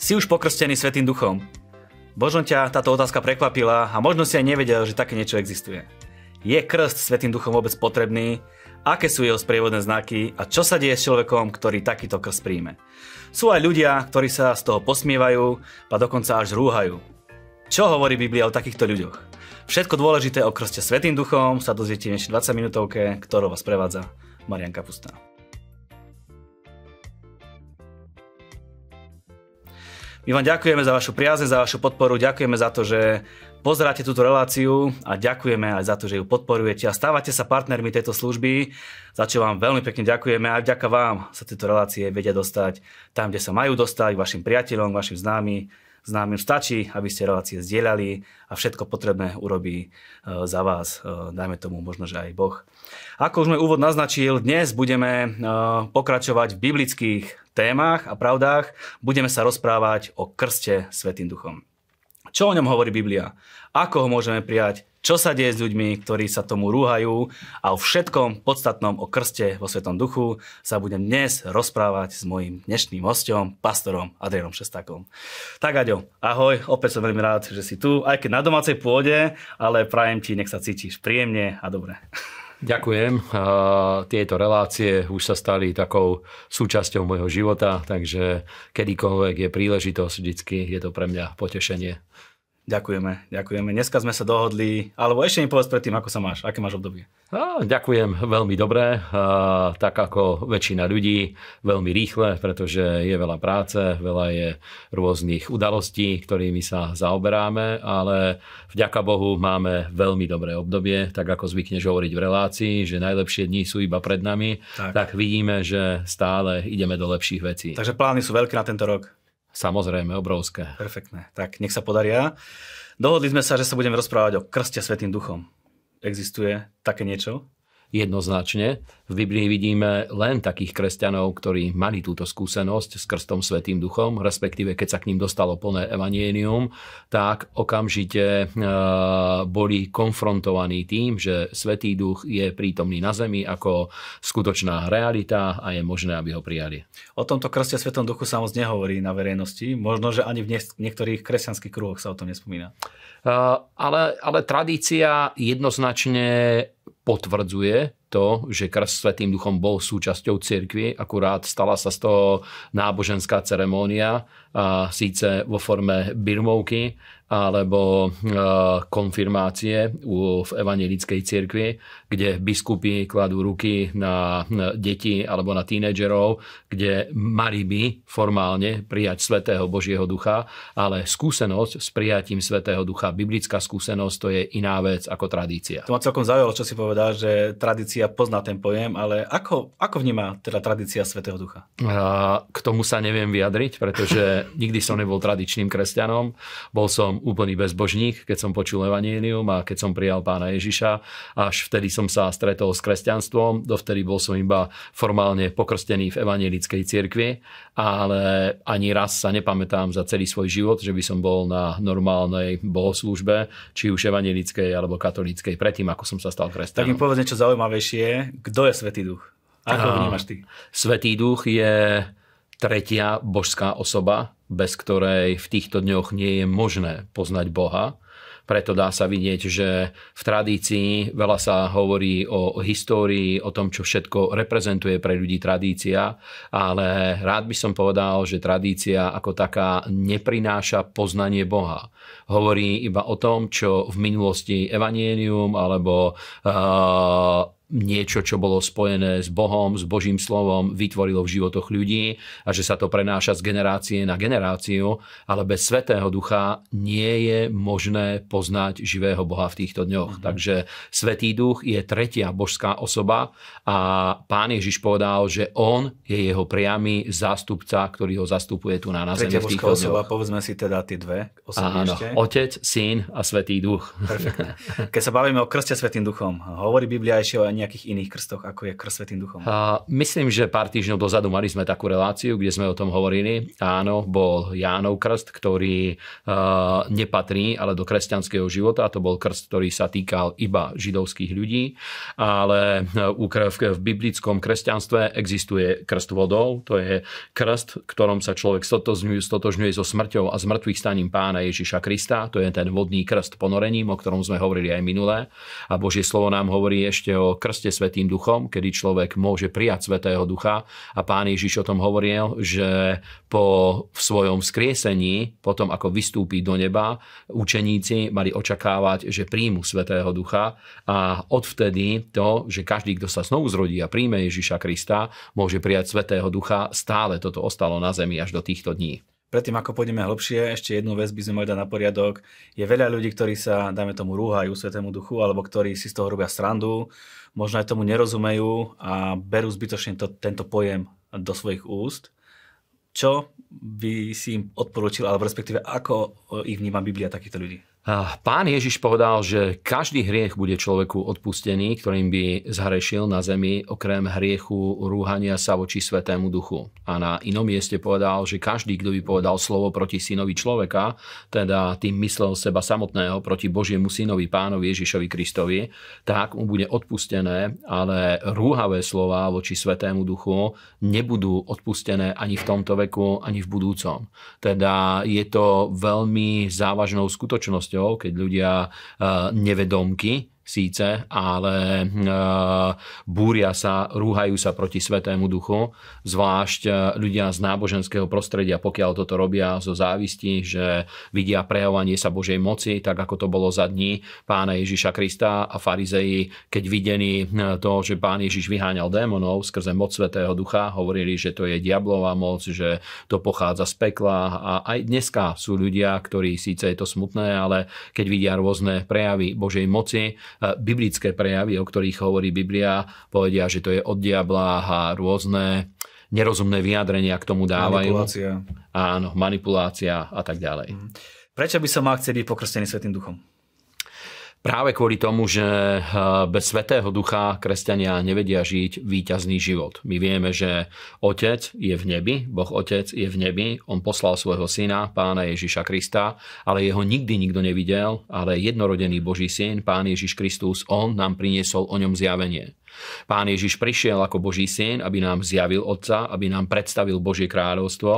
Si už pokrstený Svetým duchom. Možno ťa táto otázka prekvapila a možno si aj nevedel, že také niečo existuje. Je krst Svetým duchom vôbec potrebný? Aké sú jeho sprievodné znaky a čo sa deje s človekom, ktorý takýto krst príjme? Sú aj ľudia, ktorí sa z toho posmievajú a dokonca až rúhajú. Čo hovorí Biblia o takýchto ľuďoch? Všetko dôležité o krste Svetým duchom sa dozviete v 20 minútovke, ktorou vás prevádza Marian Kapustá. My vám ďakujeme za vašu priazne, za vašu podporu, ďakujeme za to, že pozeráte túto reláciu a ďakujeme aj za to, že ju podporujete a stávate sa partnermi tejto služby, za čo vám veľmi pekne ďakujeme a vďaka vám sa tieto relácie vedia dostať tam, kde sa majú dostať, vašim priateľom, vašim známym nám už stačí, aby ste relácie zdieľali a všetko potrebné urobí e, za vás, e, dajme tomu možno, že aj Boh. Ako už môj úvod naznačil, dnes budeme e, pokračovať v biblických témach a pravdách. Budeme sa rozprávať o krste Svetým duchom. Čo o ňom hovorí Biblia? Ako ho môžeme prijať? čo sa deje s ľuďmi, ktorí sa tomu rúhajú a o všetkom podstatnom o krste vo Svetom duchu sa budem dnes rozprávať s mojim dnešným hostom, pastorom Adrianom Šestakom. Tak Aďo, ahoj, opäť som veľmi rád, že si tu, aj keď na domácej pôde, ale prajem ti, nech sa cítiš príjemne a dobre. Ďakujem. Tieto relácie už sa stali takou súčasťou môjho života, takže kedykoľvek je príležitosť, vždycky je to pre mňa potešenie. Ďakujeme, ďakujeme. Dneska sme sa dohodli, alebo ešte mi povedz predtým, ako sa máš, aké máš obdobie. A, ďakujem veľmi dobre, a, tak ako väčšina ľudí, veľmi rýchle, pretože je veľa práce, veľa je rôznych udalostí, ktorými sa zaoberáme, ale vďaka Bohu máme veľmi dobré obdobie, tak ako zvykneš hovoriť v relácii, že najlepšie dni sú iba pred nami, tak, tak vidíme, že stále ideme do lepších vecí. Takže plány sú veľké na tento rok. Samozrejme, obrovské. Perfektné. Tak, nech sa podaria. Dohodli sme sa, že sa budeme rozprávať o krste Svetým duchom. Existuje také niečo? jednoznačne. V Biblii vidíme len takých kresťanov, ktorí mali túto skúsenosť s Krstom Svetým Duchom, respektíve keď sa k ním dostalo plné evanienium, tak okamžite e, boli konfrontovaní tým, že Svetý Duch je prítomný na zemi ako skutočná realita a je možné, aby ho prijali. O tomto Krste Svetom Duchu sa moc nehovorí na verejnosti. Možno, že ani v niektorých kresťanských kruhoch sa o tom nespomína. Eh, ale, ale tradícia jednoznačne potvrdzuje to, že krst Svetým duchom bol súčasťou cirkvi, akurát stala sa z toho náboženská ceremónia, a síce vo forme birmovky alebo konfirmácie v evangelickej cirkvi, kde biskupy kladú ruky na deti alebo na tínedžerov, kde mali by formálne prijať Svetého Božieho Ducha, ale skúsenosť s prijatím Svetého Ducha, biblická skúsenosť, to je iná vec ako tradícia. To ma celkom zaujalo, čo si povedal, že tradícia tradícia pozná ten pojem, ale ako, ako vníma teda tradícia Svetého Ducha? K tomu sa neviem vyjadriť, pretože nikdy som nebol tradičným kresťanom. Bol som úplný bezbožník, keď som počul Evangelium a keď som prijal pána Ježiša. Až vtedy som sa stretol s kresťanstvom, dovtedy bol som iba formálne pokrstený v evangelickej cirkvi ale ani raz sa nepamätám za celý svoj život, že by som bol na normálnej bohoslužbe, či už evangelickej alebo katolíckej, predtým ako som sa stal kresťanom. Tak mi povedz niečo zaujímavejšie. Kto je Svetý Duch? Ako ho vnímaš ty? Svetý Duch je tretia božská osoba, bez ktorej v týchto dňoch nie je možné poznať Boha preto dá sa vidieť, že v tradícii veľa sa hovorí o histórii, o tom, čo všetko reprezentuje pre ľudí tradícia, ale rád by som povedal, že tradícia ako taká neprináša poznanie Boha. Hovorí iba o tom, čo v minulosti evanienium alebo uh, niečo, čo bolo spojené s Bohom, s Božím slovom, vytvorilo v životoch ľudí a že sa to prenáša z generácie na generáciu, ale bez Svetého Ducha nie je možné poznať živého Boha v týchto dňoch. Mm-hmm. Takže Svetý Duch je tretia božská osoba a pán Ježiš povedal, že on je jeho priamy zástupca, ktorý ho zastupuje tu na, nás. Tretia v týchto osoba, dňoch. povedzme si teda tie dve Áno, ešte. Otec, Syn a Svetý Duch. Perfektne. Keď sa bavíme o krste Svetým Duchom, hovorí Biblia ešte o nejakých iných krstoch, ako je krst Svetým duchom? A, myslím, že pár týždňov dozadu mali sme takú reláciu, kde sme o tom hovorili. Áno, bol Jánov krst, ktorý uh, nepatrí ale do kresťanského života. To bol krst, ktorý sa týkal iba židovských ľudí. Ale v, v biblickom kresťanstve existuje krst vodou. To je krst, ktorom sa človek stotožňuje, stotožňuje so smrťou a zmrtvých staním pána Ježiša Krista. To je ten vodný krst ponorením, o ktorom sme hovorili aj minulé. A Božie slovo nám hovorí ešte o krste Svetým duchom, kedy človek môže prijať Svetého ducha a pán Ježiš o tom hovoril, že po v svojom vzkriesení, potom ako vystúpi do neba, učeníci mali očakávať, že príjmu Svetého ducha a odvtedy to, že každý, kto sa znovu zrodí a príjme Ježiša Krista, môže prijať Svetého ducha, stále toto ostalo na zemi až do týchto dní. Predtým, ako pôjdeme hlbšie, ešte jednu vec by sme mali dať na poriadok. Je veľa ľudí, ktorí sa, dajme tomu, rúhajú Svetému duchu, alebo ktorí si z toho robia srandu, možno aj tomu nerozumejú a berú zbytočne to, tento pojem do svojich úst. Čo by si im odporúčil, alebo respektíve ako e, ich vníma Biblia takýchto ľudí? Pán Ježiš povedal, že každý hriech bude človeku odpustený, ktorým by zhrešil na zemi, okrem hriechu rúhania sa voči Svetému duchu. A na inom mieste povedal, že každý, kto by povedal slovo proti synovi človeka, teda tým myslel seba samotného proti Božiemu synovi pánovi Ježišovi Kristovi, tak mu bude odpustené, ale rúhavé slova voči Svetému duchu nebudú odpustené ani v tomto veku, ani v budúcom. Teda je to veľmi závažnou skutočnosťou udalosťou, keď ľudia eh, nevedomky síce, ale e, búria sa, rúhajú sa proti Svetému duchu, zvlášť e, ľudia z náboženského prostredia, pokiaľ toto robia zo závisti, že vidia prejavovanie sa Božej moci, tak ako to bolo za dní pána Ježiša Krista a farizei, keď videli e, to, že pán Ježiš vyháňal démonov skrze moc Svetého ducha, hovorili, že to je diablová moc, že to pochádza z pekla a aj dneska sú ľudia, ktorí síce je to smutné, ale keď vidia rôzne prejavy Božej moci, E, biblické prejavy, o ktorých hovorí Biblia, povedia, že to je od diabla a rôzne nerozumné vyjadrenia k tomu dávajú. Manipulácia. Áno, manipulácia a tak ďalej. Mhm. Prečo by som mal chcieť byť pokrstený Svetým duchom? Práve kvôli tomu, že eh, bez Svetého Ducha kresťania nevedia žiť výťazný život. My vieme, že Otec je v nebi, Boh Otec je v nebi, On poslal svojho syna, pána Ježiša Krista, ale jeho nikdy nikto nevidel, ale jednorodený Boží syn, pán Ježiš Kristus, On nám priniesol o ňom zjavenie. Pán Ježiš prišiel ako Boží syn, aby nám zjavil Otca, aby nám predstavil Božie kráľovstvo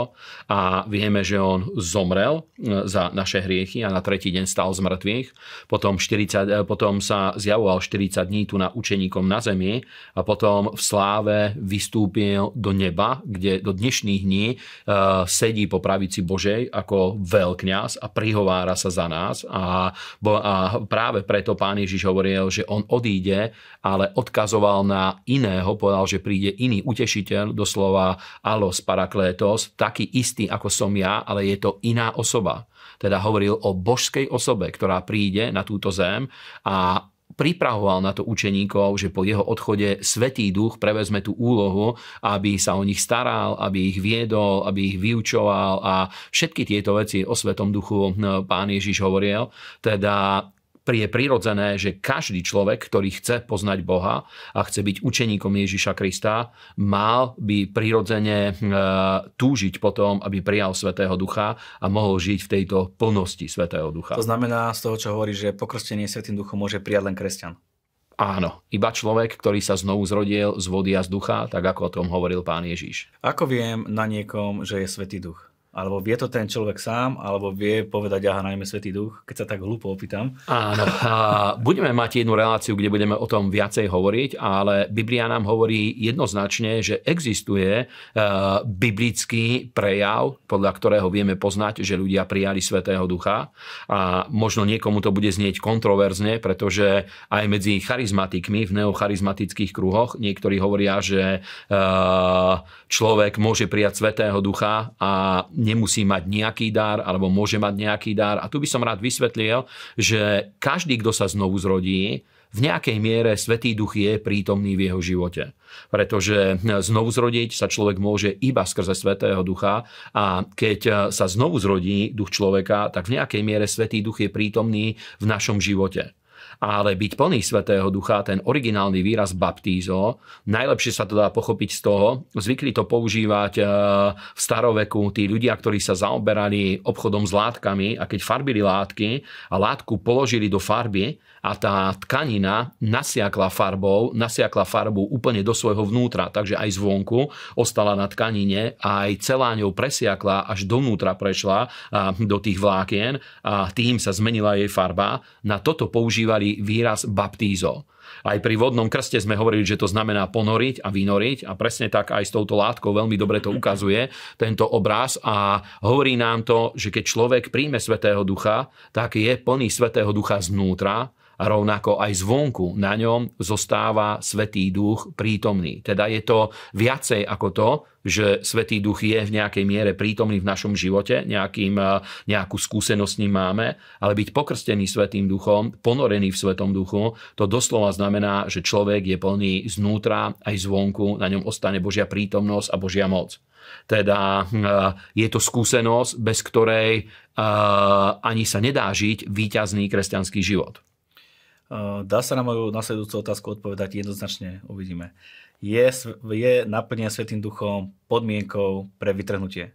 a vieme, že on zomrel e, za naše hriechy a na tretí deň stal z mŕtvych. Potom, 40, e, potom sa zjavoval 40 dní tu na učeníkom na zemi a potom v sláve vystúpil do neba, kde do dnešných dní e, sedí po pravici Božej ako veľkňaz a prihovára sa za nás a, a práve preto pán Ježiš hovoril, že on odíde, ale odkazoval odkazoval na iného, povedal, že príde iný utešiteľ, doslova alos paraklétos, taký istý ako som ja, ale je to iná osoba. Teda hovoril o božskej osobe, ktorá príde na túto zem a pripravoval na to učeníkov, že po jeho odchode Svetý duch prevezme tú úlohu, aby sa o nich staral, aby ich viedol, aby ich vyučoval a všetky tieto veci o Svetom duchu no, pán Ježiš hovoril. Teda je prirodzené, že každý človek, ktorý chce poznať Boha a chce byť učeníkom Ježiša Krista, mal by prirodzene e, túžiť potom, aby prijal Svetého Ducha a mohol žiť v tejto plnosti Svetého Ducha. To znamená z toho, čo hovorí, že pokrstenie Svetým Duchom môže prijať len kresťan. Áno, iba človek, ktorý sa znovu zrodil z vody a z ducha, tak ako o tom hovoril pán Ježiš. Ako viem na niekom, že je Svetý Duch? Alebo vie to ten človek sám, alebo vie povedať, aha, najmä Svetý Duch, keď sa tak hlúpo opýtam. Áno. A budeme mať jednu reláciu, kde budeme o tom viacej hovoriť, ale Biblia nám hovorí jednoznačne, že existuje e, biblický prejav, podľa ktorého vieme poznať, že ľudia prijali Svetého Ducha. A možno niekomu to bude znieť kontroverzne, pretože aj medzi charizmatikmi v neocharizmatických kruhoch niektorí hovoria, že e, človek môže prijať Svetého Ducha a nemusí mať nejaký dar alebo môže mať nejaký dar. A tu by som rád vysvetlil, že každý, kto sa znovu zrodí, v nejakej miere Svetý duch je prítomný v jeho živote. Pretože znovu zrodiť sa človek môže iba skrze Svetého ducha a keď sa znovu zrodí duch človeka, tak v nejakej miere Svetý duch je prítomný v našom živote ale byť plný Svetého Ducha, ten originálny výraz baptízo, najlepšie sa to dá pochopiť z toho, zvykli to používať e, v staroveku tí ľudia, ktorí sa zaoberali obchodom s látkami a keď farbili látky a látku položili do farby, a tá tkanina nasiakla farbou, nasiakla farbu úplne do svojho vnútra, takže aj zvonku ostala na tkanine a aj celá ňou presiakla, až dovnútra prešla a, do tých vlákien a tým sa zmenila jej farba. Na toto používali výraz baptízo. Aj pri vodnom krste sme hovorili, že to znamená ponoriť a vynoriť a presne tak aj s touto látkou veľmi dobre to ukazuje tento obraz a hovorí nám to, že keď človek príjme Svetého Ducha, tak je plný Svetého Ducha znútra a rovnako aj zvonku na ňom zostáva Svetý duch prítomný. Teda je to viacej ako to, že Svetý duch je v nejakej miere prítomný v našom živote, nejakým, e, nejakú skúsenosť s ním máme, ale byť pokrstený Svetým duchom, ponorený v Svetom duchu, to doslova znamená, že človek je plný znútra aj zvonku, na ňom ostane Božia prítomnosť a Božia moc. Teda hm, e, je to skúsenosť, bez ktorej e, ani sa nedá žiť výťazný kresťanský život. Eh, dá sa na moju nasledujúcu otázku odpovedať jednoznačne, uvidíme. Je, je naplnenie Svetým duchom podmienkou pre vytrhnutie?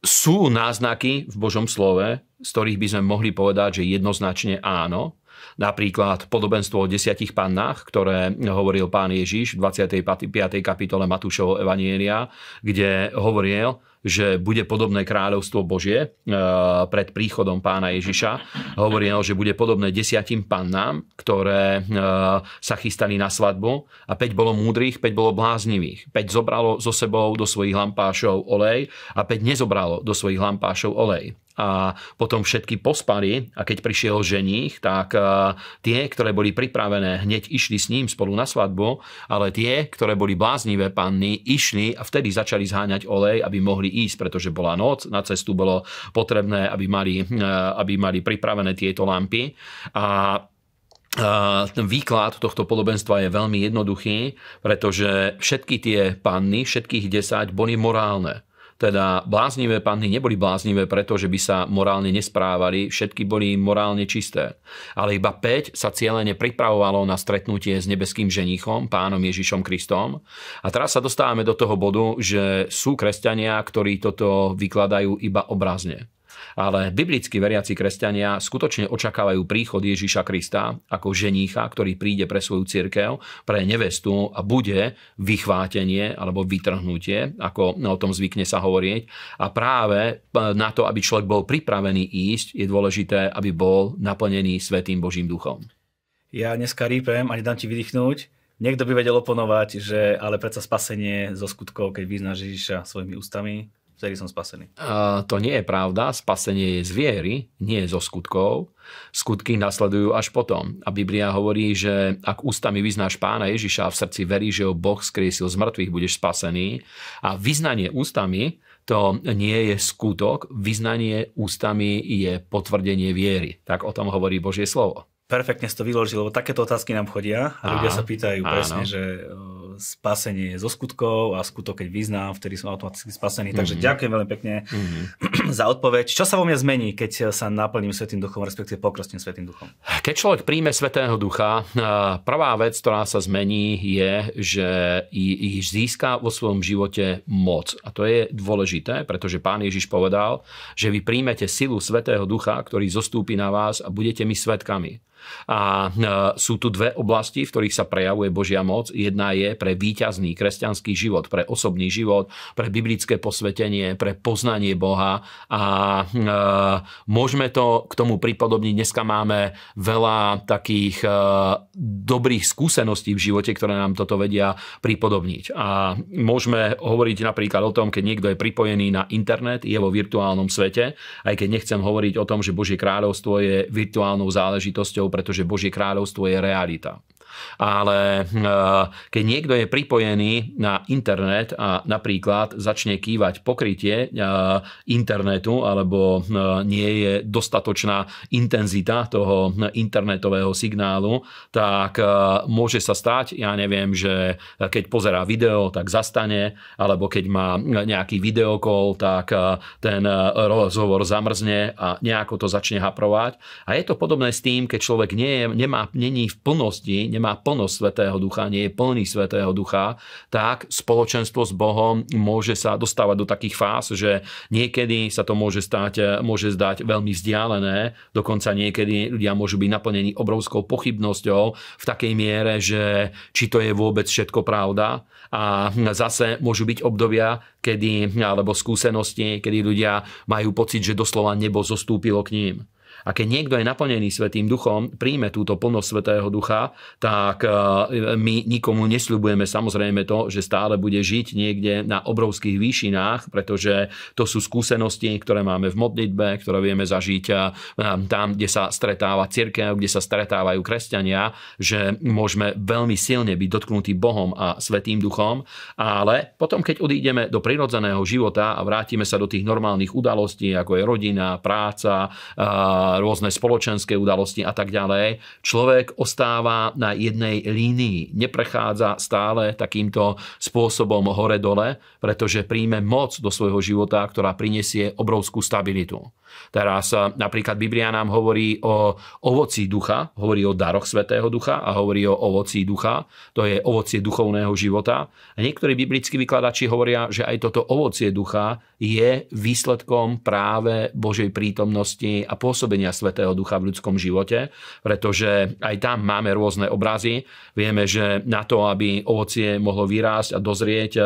Sú náznaky v Božom slove, z ktorých by sme mohli povedať, že jednoznačne áno, Napríklad podobenstvo o desiatich pannách, ktoré hovoril pán Ježiš v 25. kapitole Matúšovho Evanielia, kde hovoril, že bude podobné kráľovstvo Božie e, pred príchodom pána Ježiša. Hovoril, že bude podobné desiatim pannám, ktoré e, sa chystali na svadbu a 5 bolo múdrych, 5 bolo bláznivých. 5 zobralo so sebou do svojich lampášov olej a päť nezobralo do svojich lampášov olej a potom všetky pospali a keď prišiel ženich, tak e, tie, ktoré boli pripravené, hneď išli s ním spolu na svadbu, ale tie, ktoré boli bláznivé panny, išli a vtedy začali zháňať olej, aby mohli ísť, pretože bola noc, na cestu bolo potrebné, aby mali, e, aby mali pripravené tieto lampy a e, ten výklad tohto podobenstva je veľmi jednoduchý, pretože všetky tie panny, všetkých 10 boli morálne teda bláznivé panny neboli bláznivé preto, že by sa morálne nesprávali, všetky boli morálne čisté. Ale iba 5 sa cieľene pripravovalo na stretnutie s nebeským ženichom, pánom Ježišom Kristom. A teraz sa dostávame do toho bodu, že sú kresťania, ktorí toto vykladajú iba obrazne ale biblickí veriaci kresťania skutočne očakávajú príchod Ježíša Krista ako ženícha, ktorý príde pre svoju cirkev, pre nevestu a bude vychvátenie alebo vytrhnutie, ako o tom zvykne sa hovorieť. A práve e, na to, aby človek bol pripravený ísť, je dôležité, aby bol naplnený Svetým Božím duchom. Ja dneska rýpem a nedám ti vydýchnuť. Niekto by vedel oponovať, že ale predsa spasenie zo skutkov, keď vyznáš Ježiša svojimi ústami, vtedy som spasený. Uh, to nie je pravda. Spasenie je z viery, nie je zo skutkov. Skutky nasledujú až potom. A Biblia hovorí, že ak ústami vyznáš pána Ježiša a v srdci verí, že ho Boh skriesil z mŕtvych, budeš spasený. A vyznanie ústami to nie je skutok, vyznanie ústami je potvrdenie viery. Tak o tom hovorí Božie slovo. Perfektne si to vyložil, lebo takéto otázky nám chodia a, ľudia sa pýtajú áno. presne, že spasenie zo skutkov a skutok, keď vyznám, vtedy som automaticky spasený. Takže mm-hmm. ďakujem veľmi pekne mm-hmm. za odpoveď. Čo sa vo mne zmení, keď sa naplním Svetým duchom, respektíve pokrstím Svetým duchom? Keď človek príjme Svetého ducha, prvá vec, ktorá sa zmení, je, že ich získa vo svojom živote moc. A to je dôležité, pretože Pán Ježiš povedal, že vy príjmete silu Svetého ducha, ktorý zostúpi na vás a budete mi svetkami. A e, sú tu dve oblasti, v ktorých sa prejavuje Božia moc. Jedna je pre výťazný kresťanský život, pre osobný život, pre biblické posvetenie, pre poznanie Boha. A e, môžeme to k tomu pripodobniť. Dneska máme veľa takých e, dobrých skúseností v živote, ktoré nám toto vedia pripodobniť. A môžeme hovoriť napríklad o tom, keď niekto je pripojený na internet, je vo virtuálnom svete, aj keď nechcem hovoriť o tom, že Božie kráľovstvo je virtuálnou záležitosťou, pretože Božie kráľovstvo je realita. Ale hm, e, keď niekto je pripojený na internet a napríklad začne kývať pokrytie e, internetu alebo hm, e, nie je dostatočná intenzita toho hm, internetového signálu, tak môže sa stať, ja neviem, že keď pozerá video, tak zastane, alebo keď má nejaký videokol, tak ten rozhovor zamrzne a nejako to začne haprovať. A je to podobné s tým, keď človek nie, je nemá, není v plnosti, nemá nemá plnosť Svetého Ducha, nie je plný Svetého Ducha, tak spoločenstvo s Bohom môže sa dostávať do takých fáz, že niekedy sa to môže, stať, môže zdať veľmi vzdialené, dokonca niekedy ľudia môžu byť naplnení obrovskou pochybnosťou v takej miere, že či to je vôbec všetko pravda a zase môžu byť obdobia, kedy, alebo skúsenosti, kedy ľudia majú pocit, že doslova nebo zostúpilo k ním. A keď niekto je naplnený Svetým duchom, príjme túto plnosť Svetého ducha, tak e, my nikomu nesľubujeme samozrejme to, že stále bude žiť niekde na obrovských výšinách, pretože to sú skúsenosti, ktoré máme v modlitbe, ktoré vieme zažiť e, tam, kde sa stretáva cirkev, kde sa stretávajú kresťania, že môžeme veľmi silne byť dotknutí Bohom a Svetým duchom, ale potom, keď odídeme do prirodzeného života a vrátime sa do tých normálnych udalostí, ako je rodina, práca, rôzne spoločenské udalosti a tak ďalej, človek ostáva na jednej línii, neprechádza stále takýmto spôsobom hore-dole, pretože príjme moc do svojho života, ktorá prinesie obrovskú stabilitu. Teraz eh, napríklad Biblia nám hovorí o ovoci ducha, hovorí o daroch Svetého ducha a hovorí o ovoci ducha, to je ovocie duchovného života. A niektorí biblickí vykladači hovoria, že aj toto ovocie ducha je výsledkom práve Božej prítomnosti a pôsobenia pôsobenia Svetého Ducha v ľudskom živote, pretože aj tam máme rôzne obrazy. Vieme, že na to, aby ovocie mohlo vyrásť a dozrieť, e,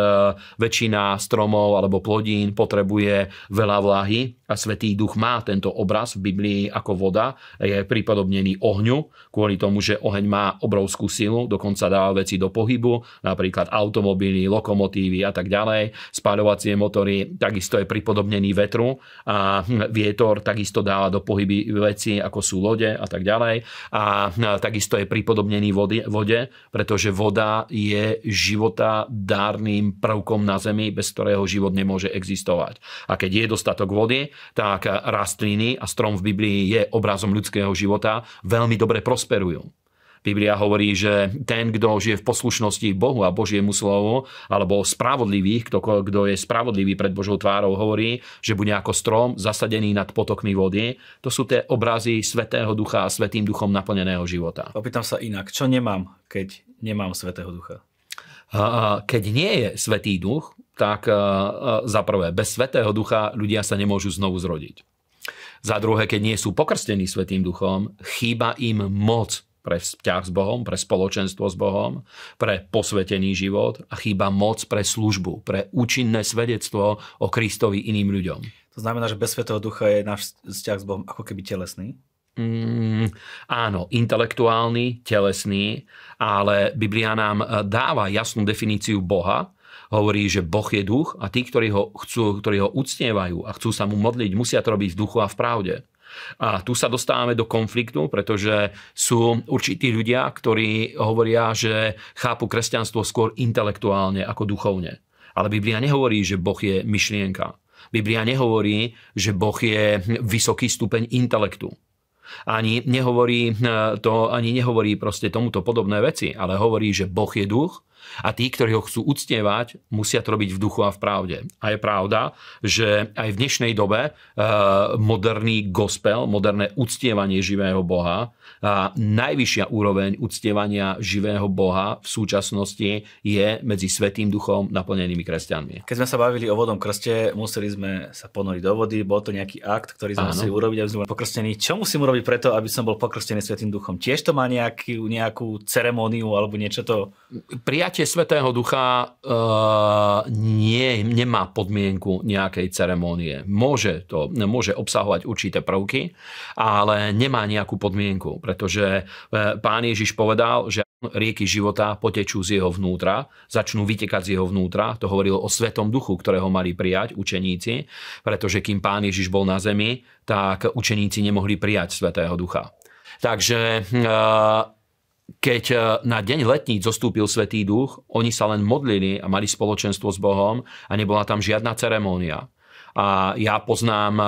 väčšina stromov alebo plodín potrebuje veľa vláhy a Svetý Duch má tento obraz v Biblii ako voda, je pripodobnený ohňu, kvôli tomu, že oheň má obrovskú silu, dokonca dáva veci do pohybu, napríklad automobily, lokomotívy a tak ďalej, spáľovacie motory, takisto je pripodobnený vetru a vietor takisto dáva do, pohyby, veci, ako sú lode a tak ďalej. A takisto je pripodobnený vody, vode, pretože voda je života dárnym prvkom na Zemi, bez ktorého život nemôže existovať. A keď je dostatok vody, tak rastliny a strom v Biblii je obrazom ľudského života, veľmi dobre prosperujú. Biblia hovorí, že ten, kto žije v poslušnosti Bohu a Božiemu slovu, alebo spravodlivých, kto, kto je spravodlivý pred Božou tvárou, hovorí, že bude ako strom zasadený nad potokmi vody. To sú tie obrazy Svetého Ducha a Svetým Duchom naplneného života. Opýtam sa inak, čo nemám, keď nemám Svetého Ducha? Keď nie je Svetý Duch, tak za prvé, bez Svetého Ducha ľudia sa nemôžu znovu zrodiť. Za druhé, keď nie sú pokrstení Svetým Duchom, chýba im moc pre vzťah s Bohom, pre spoločenstvo s Bohom, pre posvetený život a chýba moc pre službu, pre účinné svedectvo o Kristovi iným ľuďom. To znamená, že bez Svetého Ducha je náš vzťah s Bohom ako keby telesný? Mm, áno, intelektuálny, telesný, ale Biblia nám e, dáva jasnú definíciu Boha. Hovorí, že Boh je duch a tí, ktorí ho, chcú, ktorí ho uctievajú a chcú sa mu modliť, musia to robiť v duchu a v pravde. A tu sa dostávame do konfliktu, pretože sú určití ľudia, ktorí hovoria, že chápu kresťanstvo skôr intelektuálne ako duchovne. Ale Biblia nehovorí, že Boh je myšlienka. Biblia nehovorí, že Boh je vysoký stupeň intelektu ani nehovorí e, to, ani nehovorí proste tomuto podobné veci, ale hovorí, že Boh je duch a tí, ktorí ho chcú uctievať, musia to robiť v duchu a v pravde. A je pravda, že aj v dnešnej dobe eh, moderný gospel, moderné uctievanie živého Boha najvyššia úroveň uctievania živého Boha v súčasnosti je medzi Svetým duchom naplnenými kresťanmi. Keď sme sa bavili o vodom krste, museli sme sa ponoriť do vody, bol to nejaký akt, ktorý sme Áno. museli urobiť, aby sme boli pokrstení. Čo musím urobiť preto, aby som bol pokrstený Svetým duchom? Tiež to má nejaký, nejakú ceremoniu alebo niečo to? Prijatie Svetého ducha uh, nie, nemá podmienku nejakej ceremónie. Môže to, môže obsahovať určité prvky, ale nemá nejakú podmienku pretože e, pán Ježiš povedal, že rieky života potečú z jeho vnútra, začnú vytekať z jeho vnútra. To hovoril o Svetom duchu, ktorého mali prijať učeníci, pretože kým pán Ježiš bol na zemi, tak učeníci nemohli prijať Svetého ducha. Takže e, keď e, na deň letníc zostúpil Svetý duch, oni sa len modlili a mali spoločenstvo s Bohom a nebola tam žiadna ceremónia. A ja poznám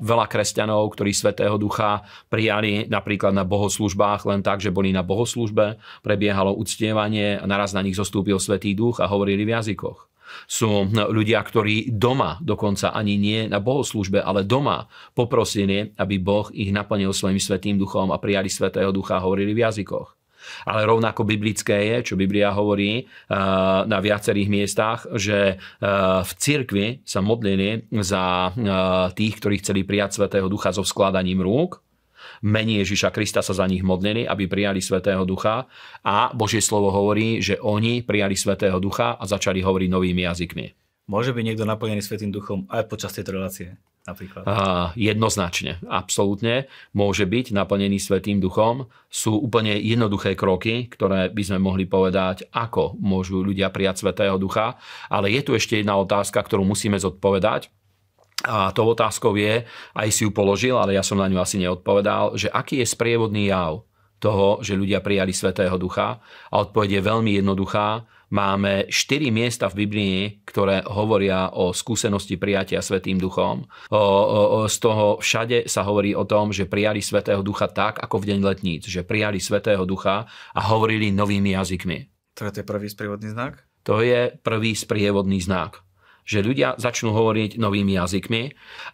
veľa kresťanov, ktorí Svetého Ducha prijali napríklad na bohoslužbách len tak, že boli na bohoslužbe, prebiehalo uctievanie a naraz na nich zostúpil Svetý Duch a hovorili v jazykoch. Sú ľudia, ktorí doma, dokonca ani nie na bohoslužbe, ale doma poprosili, aby Boh ich naplnil svojim Svetým Duchom a prijali Svetého Ducha a hovorili v jazykoch. Ale rovnako biblické je, čo Biblia hovorí eh, na viacerých miestach, že eh, v cirkvi sa modlili za eh, tých, ktorí chceli prijať Svetého Ducha so skladaním rúk, mení Ježiša Krista sa za nich modlili, aby prijali Svetého Ducha a Božie slovo hovorí, že oni prijali Svetého Ducha a začali hovoriť novými jazykmi. Môže byť niekto naplnený Svetým Duchom aj počas tejto relácie? napríklad? Uh, jednoznačne, absolútne. Môže byť naplnený Svetým duchom. Sú úplne jednoduché kroky, ktoré by sme mohli povedať, ako môžu ľudia prijať Svetého ducha. Ale je tu ešte jedna otázka, ktorú musíme zodpovedať. A tou otázkou je, aj si ju položil, ale ja som na ňu asi neodpovedal, že aký je sprievodný jav toho, že ľudia prijali Svetého Ducha. A odpoveď je veľmi jednoduchá máme 4 miesta v Biblii, ktoré hovoria o skúsenosti prijatia Svetým duchom. O, o, o, z toho všade sa hovorí o tom, že prijali Svetého ducha tak, ako v deň letníc, že prijali Svetého ducha a hovorili novými jazykmi. To je prvý sprievodný znak? To je prvý sprievodný znak že ľudia začnú hovoriť novými jazykmi,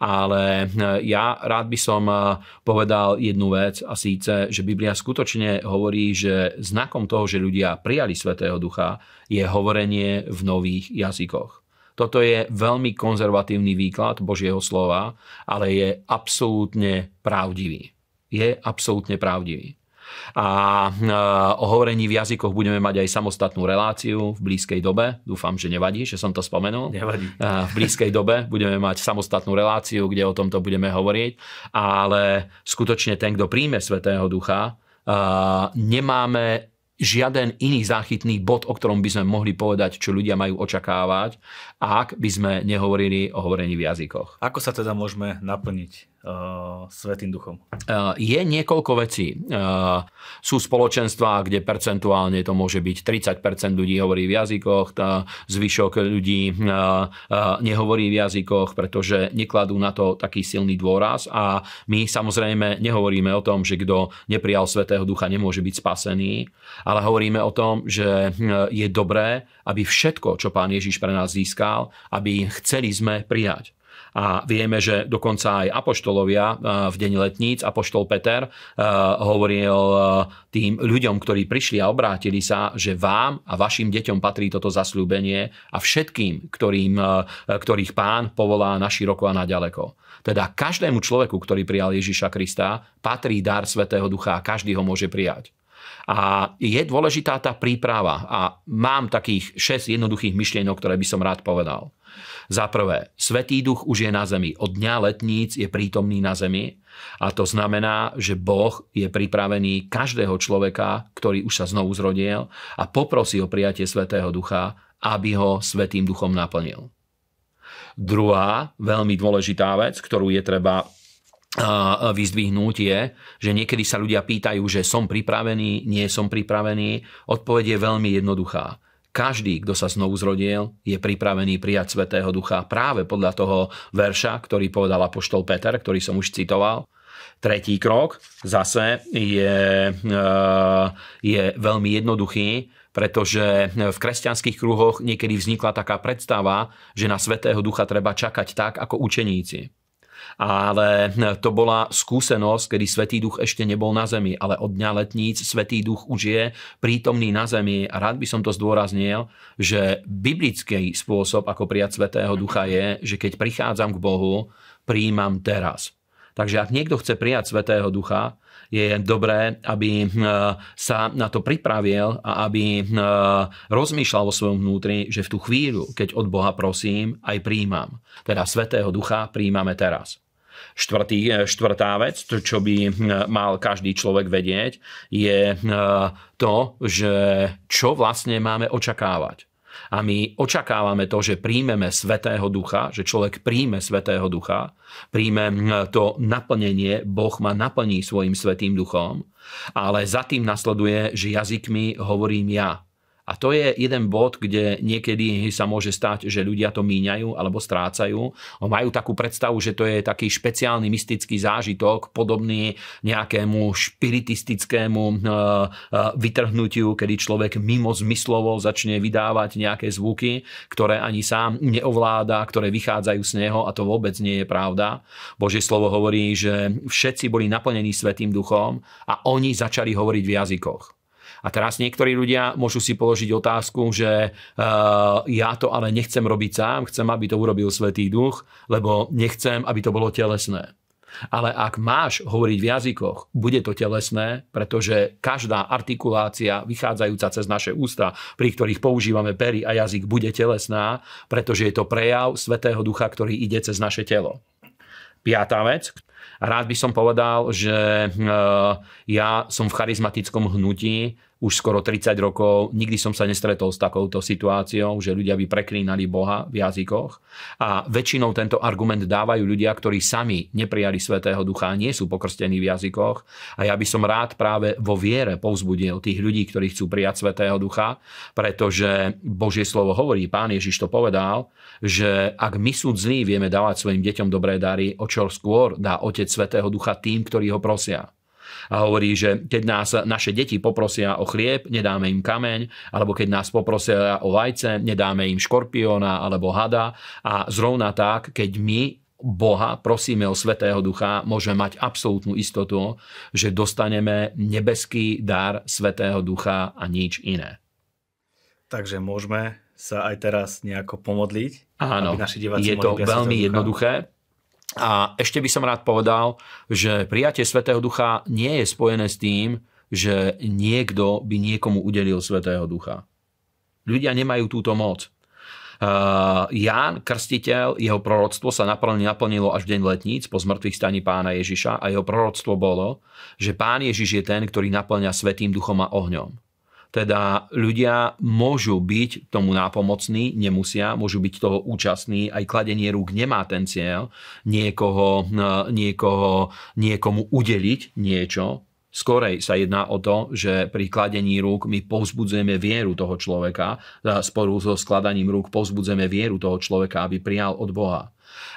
ale e, ja rád by som e, povedal jednu vec a síce, že Biblia skutočne hovorí, že znakom toho, že ľudia prijali Svetého Ducha, je hovorenie v nových jazykoch. Toto je veľmi konzervatívny výklad Božieho slova, ale je absolútne pravdivý. Je absolútne pravdivý a e, o hovorení v jazykoch budeme mať aj samostatnú reláciu v blízkej dobe. Dúfam, že nevadí, že som to spomenul. Nevadí. E, v blízkej dobe budeme mať samostatnú reláciu, kde o tomto budeme hovoriť, ale skutočne ten, kto príjme Svetého Ducha, e, nemáme žiaden iný záchytný bod, o ktorom by sme mohli povedať, čo ľudia majú očakávať, ak by sme nehovorili o hovorení v jazykoch. Ako sa teda môžeme naplniť uh, Svetým duchom? Uh, je niekoľko vecí. Uh, sú spoločenstvá, kde percentuálne to môže byť 30% ľudí hovorí v jazykoch, tá zvyšok ľudí uh, uh, nehovorí v jazykoch, pretože nekladú na to taký silný dôraz a my samozrejme nehovoríme o tom, že kto neprijal Svetého ducha nemôže byť spasený, ale hovoríme o tom, že uh, je dobré, aby všetko, čo Pán Ježiš pre nás získal, aby chceli sme prijať. A vieme, že dokonca aj apoštolovia eh, v deň letníc, apoštol Peter eh, hovoril eh, tým ľuďom, ktorí prišli a obrátili sa, že vám a vašim deťom patrí toto zasľúbenie a všetkým, ktorým, ktorých pán povolá na široko a na ďaleko. Teda každému človeku, ktorý prijal Ježiša Krista, patrí dar Svetého Ducha a každý ho môže prijať. A je dôležitá tá príprava a mám takých 6 jednoduchých myšlienok, ktoré by som rád povedal. Za prvé, Svetý duch už je na zemi. Od dňa letníc je prítomný na zemi a to znamená, že Boh je pripravený každého človeka, ktorý už sa znovu zrodil a poprosí o prijatie Svetého ducha, aby ho Svetým duchom naplnil. Druhá veľmi dôležitá vec, ktorú je treba vyzdvihnúť je, že niekedy sa ľudia pýtajú, že som pripravený, nie som pripravený. Odpoveď je veľmi jednoduchá. Každý, kto sa znovu zrodil, je pripravený prijať Svetého Ducha práve podľa toho verša, ktorý povedal apoštol Peter, ktorý som už citoval. Tretí krok zase je, e, je veľmi jednoduchý, pretože v kresťanských kruhoch niekedy vznikla taká predstava, že na Svetého Ducha treba čakať tak, ako učeníci ale eh, to bola skúsenosť, kedy Svetý duch ešte nebol na zemi, ale od dňa letníc Svetý duch už je prítomný na zemi a rád by som to zdôraznil, že biblický spôsob, ako prijať Svetého ducha je, že keď prichádzam k Bohu, príjmam teraz. Takže ak niekto chce prijať Svetého Ducha, je dobré, aby hm, sa na to pripravil a aby hm, rozmýšľal vo svojom vnútri, že v tú chvíľu, keď od Boha prosím, aj príjmam. Teda Svetého Ducha príjmame teraz. Štvrtý, e, štvrtá vec, to, čo by hm, mal každý človek vedieť, je to, že čo vlastne máme očakávať a my očakávame to, že príjmeme Svetého Ducha, že človek príjme Svetého Ducha, príjme hm, to naplnenie, Boh ma naplní svojim Svetým Duchom, ale za tým nasleduje, že jazykmi hovorím ja. A to je jeden bod, kde niekedy sa môže stať, že ľudia to míňajú alebo strácajú. Majú takú predstavu, že to je taký špeciálny mystický zážitok, podobný nejakému špiritistickému eh, eh, vytrhnutiu, kedy človek mimo zmyslovo začne vydávať nejaké zvuky, ktoré ani sám neovláda, ktoré vychádzajú z neho a to vôbec nie je pravda. Božie slovo hovorí, že všetci boli naplnení Svetým duchom a oni začali hovoriť v jazykoch. A teraz niektorí ľudia môžu si položiť otázku, že eh, ja to ale nechcem robiť sám, chcem, aby to urobil Svetý Duch, lebo nechcem, aby to bolo telesné. Ale ak máš hovoriť v jazykoch, bude to telesné, pretože každá artikulácia vychádzajúca cez naše ústa, pri ktorých používame pery a jazyk, bude telesná, pretože je to prejav Svetého Ducha, ktorý ide cez naše telo. Piatá vec, rád by som povedal, že eh, ja som v charizmatickom hnutí, už skoro 30 rokov, nikdy som sa nestretol s takouto situáciou, že ľudia by preklínali Boha v jazykoch. A väčšinou tento argument dávajú ľudia, ktorí sami neprijali Svetého Ducha a nie sú pokrstení v jazykoch. A ja by som rád práve vo viere povzbudil tých ľudí, ktorí chcú prijať Svetého Ducha, pretože Božie slovo hovorí, pán Ježiš to povedal, že ak my sú zlí, vieme dávať svojim deťom dobré dary, o čo skôr dá Otec Svetého Ducha tým, ktorí ho prosia. A hovorí, že keď nás naše deti poprosia o chlieb, nedáme im kameň, alebo keď nás poprosia o vajce, nedáme im škorpióna alebo hada. A zrovna tak, keď my Boha, prosíme o Svetého Ducha, môže mať absolútnu istotu, že dostaneme nebeský dar Svetého Ducha a nič iné. Takže môžeme sa aj teraz nejako pomodliť. Áno, aby naši je to veľmi ducha. jednoduché. A ešte by som rád povedal, že prijatie Svetého Ducha nie je spojené s tým, že niekto by niekomu udelil Svetého Ducha. Ľudia nemajú túto moc. Uh, Ján, krstiteľ, jeho proroctvo sa naplnilo až v deň letníc po zmrtvých staní pána Ježiša a jeho proroctvo bolo, že pán Ježiš je ten, ktorý naplňa svetým duchom a ohňom. Teda ľudia môžu byť tomu nápomocní, nemusia, môžu byť toho účastní, aj kladenie rúk nemá ten cieľ niekoho, e, niekoho, niekomu udeliť niečo, Skorej sa jedná o to, že pri kladení rúk my povzbudzujeme vieru toho človeka, e, sporu so skladaním rúk povzbudzujeme vieru toho človeka, aby prijal od Boha.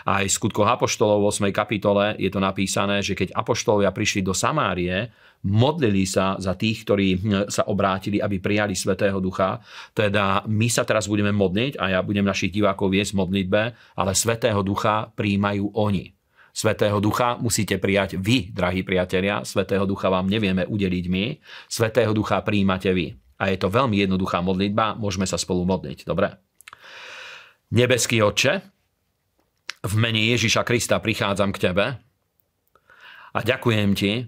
Aj v Apoštolov v 8. kapitole je to napísané, že keď Apoštolovia prišli do Samárie, modlili sa za tých, ktorí hm, sa obrátili, aby prijali Svetého Ducha. Teda my sa teraz budeme modliť a ja budem našich divákov viesť v modlitbe, ale Svetého Ducha príjmajú oni. Svetého Ducha musíte prijať vy, drahí priatelia. Svetého Ducha vám nevieme udeliť my. Svetého Ducha príjmate vy. A je to veľmi jednoduchá modlitba. Môžeme sa spolu modliť. Dobre? Nebeský Otče, v mene Ježiša Krista prichádzam k Tebe a ďakujem Ti,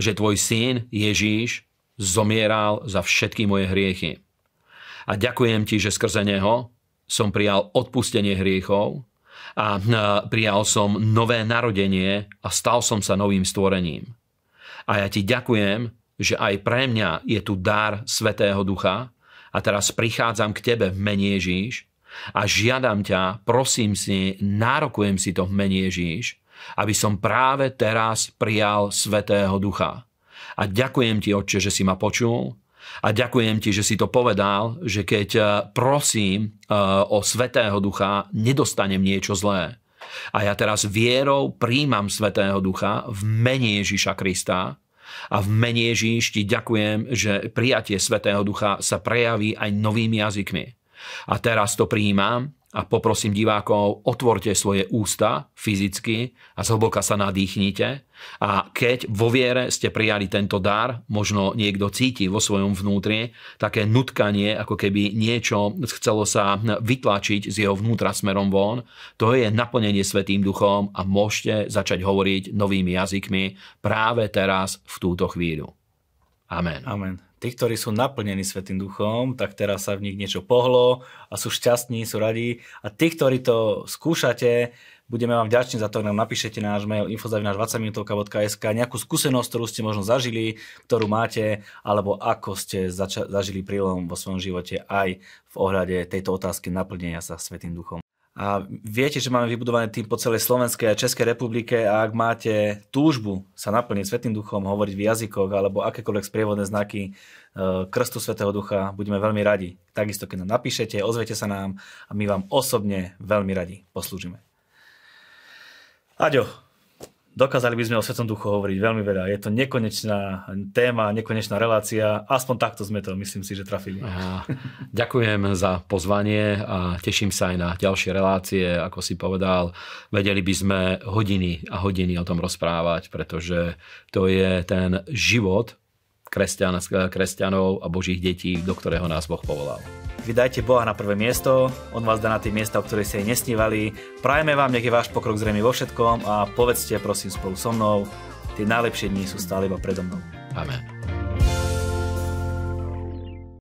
že tvoj syn Ježíš zomieral za všetky moje hriechy. A ďakujem ti, že skrze neho som prijal odpustenie hriechov a prijal som nové narodenie a stal som sa novým stvorením. A ja ti ďakujem, že aj pre mňa je tu dar Svetého Ducha a teraz prichádzam k tebe v mene Ježíš a žiadam ťa, prosím si, nárokujem si to v mene Ježíš, aby som práve teraz prijal Svetého Ducha. A ďakujem ti, Otče, že si ma počul a ďakujem ti, že si to povedal, že keď eh, prosím eh, o Svetého Ducha, nedostanem niečo zlé. A ja teraz vierou príjmam Svetého Ducha v mene Ježíša Krista, a v mene Ježíš ti ďakujem, že prijatie Svetého Ducha sa prejaví aj novými jazykmi. A teraz to prijímam a poprosím divákov, otvorte svoje ústa fyzicky a zhlboka sa nadýchnite. A keď vo viere ste prijali tento dar, možno niekto cíti vo svojom vnútri také nutkanie, ako keby niečo chcelo sa vytlačiť z jeho vnútra smerom von, to je naplnenie Svetým duchom a môžete začať hovoriť novými jazykmi práve teraz, v túto chvíľu. Amen. Amen tí, ktorí sú naplnení Svetým duchom, tak teraz sa v nich niečo pohlo a sú šťastní, sú radi. A tí, ktorí to skúšate, budeme vám vďační za to, ak nám napíšete náš mail infozavinaš 20 minutovkask nejakú skúsenosť, ktorú ste možno zažili, ktorú máte, alebo ako ste zača- zažili prílom vo svojom živote aj v ohľade tejto otázky naplnenia sa Svetým duchom. A viete, že máme vybudovaný tým po celej Slovenskej a Českej republike a ak máte túžbu sa naplniť Svetým duchom, hovoriť v jazykoch alebo akékoľvek sprievodné znaky e, krstu Svetého ducha, budeme veľmi radi. Takisto, keď nám napíšete, ozvete sa nám a my vám osobne veľmi radi poslúžime. Aďo, Dokázali by sme o Svetom duchu hovoriť veľmi veľa. Je to nekonečná téma, nekonečná relácia. Aspoň takto sme to, myslím si, že trafili. Aha. Ďakujem za pozvanie a teším sa aj na ďalšie relácie. Ako si povedal, vedeli by sme hodiny a hodiny o tom rozprávať, pretože to je ten život, kresťan, kresťanov a božích detí, do ktorého nás Boh povolal. Vy dajte Boha na prvé miesto, On vás dá na tie miesta, o ktoré ste aj nesnívali. Prajeme vám, nech je váš pokrok zrejme vo všetkom a povedzte prosím spolu so mnou, tie najlepšie dni sú stále iba predo mnou. Amen.